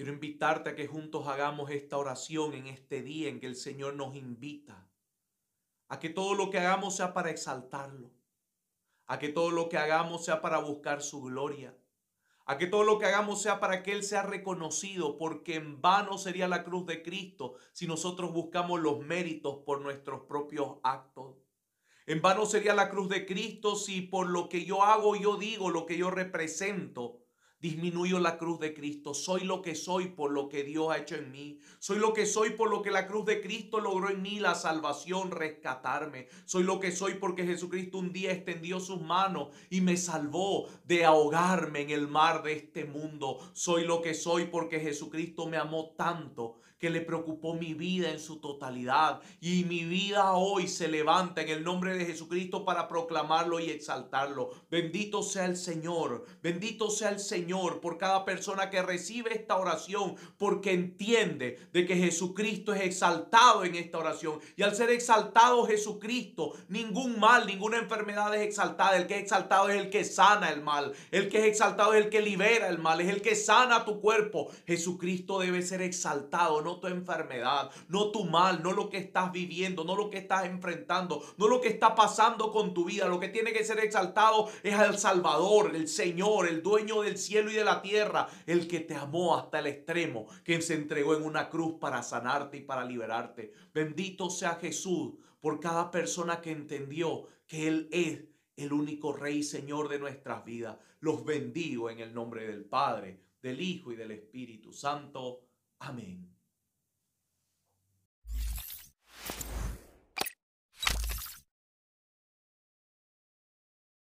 Quiero invitarte a que juntos hagamos esta oración en este día en que el Señor nos invita. A que todo lo que hagamos sea para exaltarlo. A que todo lo que hagamos sea para buscar su gloria. A que todo lo que hagamos sea para que Él sea reconocido, porque en vano sería la cruz de Cristo si nosotros buscamos los méritos por nuestros propios actos. En vano sería la cruz de Cristo si por lo que yo hago, yo digo, lo que yo represento, Disminuyo la cruz de Cristo. Soy lo que soy por lo que Dios ha hecho en mí. Soy lo que soy por lo que la cruz de Cristo logró en mí la salvación, rescatarme. Soy lo que soy porque Jesucristo un día extendió sus manos y me salvó de ahogarme en el mar de este mundo. Soy lo que soy porque Jesucristo me amó tanto que le preocupó mi vida en su totalidad. Y mi vida hoy se levanta en el nombre de Jesucristo para proclamarlo y exaltarlo. Bendito sea el Señor. Bendito sea el Señor por cada persona que recibe esta oración, porque entiende de que Jesucristo es exaltado en esta oración. Y al ser exaltado Jesucristo, ningún mal, ninguna enfermedad es exaltada. El que es exaltado es el que sana el mal. El que es exaltado es el que libera el mal. Es el que sana tu cuerpo. Jesucristo debe ser exaltado, no tu enfermedad, no tu mal, no lo que estás viviendo, no lo que estás enfrentando, no lo que está pasando con tu vida. Lo que tiene que ser exaltado es al Salvador, el Señor, el dueño del cielo y de la tierra, el que te amó hasta el extremo, quien se entregó en una cruz para sanarte y para liberarte. Bendito sea Jesús por cada persona que entendió que Él es el único Rey y Señor de nuestras vidas. Los bendigo en el nombre del Padre, del Hijo y del Espíritu Santo. Amén.